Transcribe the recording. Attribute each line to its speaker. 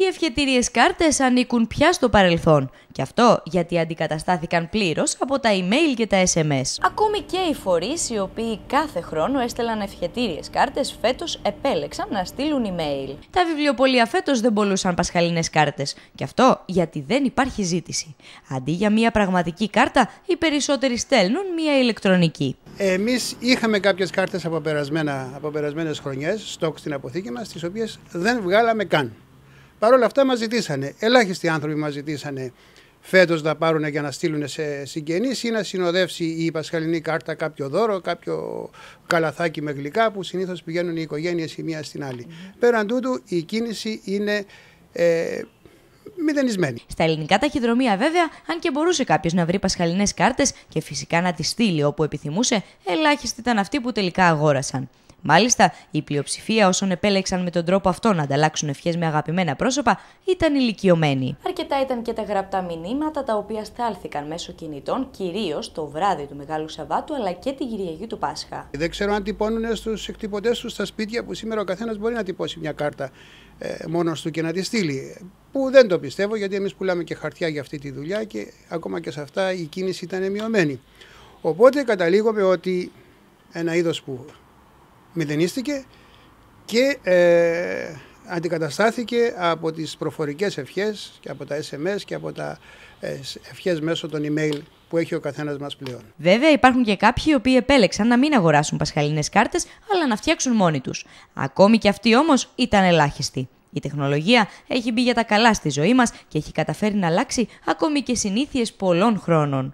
Speaker 1: Οι ευχετήριε κάρτες ανήκουν πια στο παρελθόν. Και αυτό γιατί αντικαταστάθηκαν πλήρως από τα email και τα SMS. Ακόμη και οι φορείς οι οποίοι κάθε χρόνο έστελαν ευχετήριε κάρτες, φέτος επέλεξαν να στείλουν email. Τα βιβλιοπολία φέτος δεν πολλούσαν πασχαλινές κάρτες. Και αυτό γιατί δεν υπάρχει ζήτηση. Αντί για μια πραγματική κάρτα, οι περισσότεροι στέλνουν μια ηλεκτρονική.
Speaker 2: Εμείς είχαμε κάποιες κάρτες από, από περασμένες χρονιές, στόκ στην αποθήκη μας, τις οποίες δεν βγάλαμε καν. Παρ' όλα αυτά μας ζητήσανε, ελάχιστοι άνθρωποι μας ζητήσανε φέτος να πάρουν για να στείλουν σε συγγενείς ή να συνοδεύσει η Πασχαλινή κάρτα κάποιο δώρο, κάποιο καλαθάκι με γλυκά που συνήθως πηγαίνουν οι οικογένειες η μία στην άλλη. Mm-hmm. Πέραν τούτου, η κίνηση είναι. Ε, μηδενισμένη. Στα ελληνικά ταχυδρομεία, βέβαια, αν και μπορούσε κάποιος να
Speaker 1: βρει Πασχαλινές κάρτες και φυσικά να τις στείλει όπου επιθυμούσε, ελάχιστοι ήταν αυτοί που τελικά αγόρασαν. Μάλιστα, η πλειοψηφία όσων επέλεξαν με τον τρόπο αυτό να ανταλλάξουν ευχές με αγαπημένα πρόσωπα ήταν ηλικιωμένοι. Αρκετά ήταν και τα γραπτά μηνύματα τα οποία στάλθηκαν μέσω κινητών, κυρίως το βράδυ του Μεγάλου Σαββάτου αλλά και την Κυριακή του Πάσχα.
Speaker 2: Δεν ξέρω αν τυπώνουν στους εκτυπωτές τους στα σπίτια που σήμερα ο καθένας μπορεί να τυπώσει μια κάρτα ε, μόνος του και να τη στείλει. Που δεν το πιστεύω γιατί εμείς πουλάμε και χαρτιά για αυτή τη δουλειά και ακόμα και σε αυτά η κίνηση ήταν μειωμένη. Οπότε καταλήγουμε ότι ένα είδος που μηδενίστηκε και ε, αντικαταστάθηκε από τις προφορικές ευχές και από τα SMS και από τα ε, ευχές μέσω των email που έχει ο καθένας μας πλέον.
Speaker 1: Βέβαια, υπάρχουν και κάποιοι οι οποίοι επέλεξαν να μην αγοράσουν πασχαλινές κάρτες, αλλά να φτιάξουν μόνοι τους. Ακόμη και αυτοί όμως ήταν ελάχιστοι. Η τεχνολογία έχει μπει για τα καλά στη ζωή μας και έχει καταφέρει να αλλάξει ακόμη και συνήθειες πολλών χρόνων.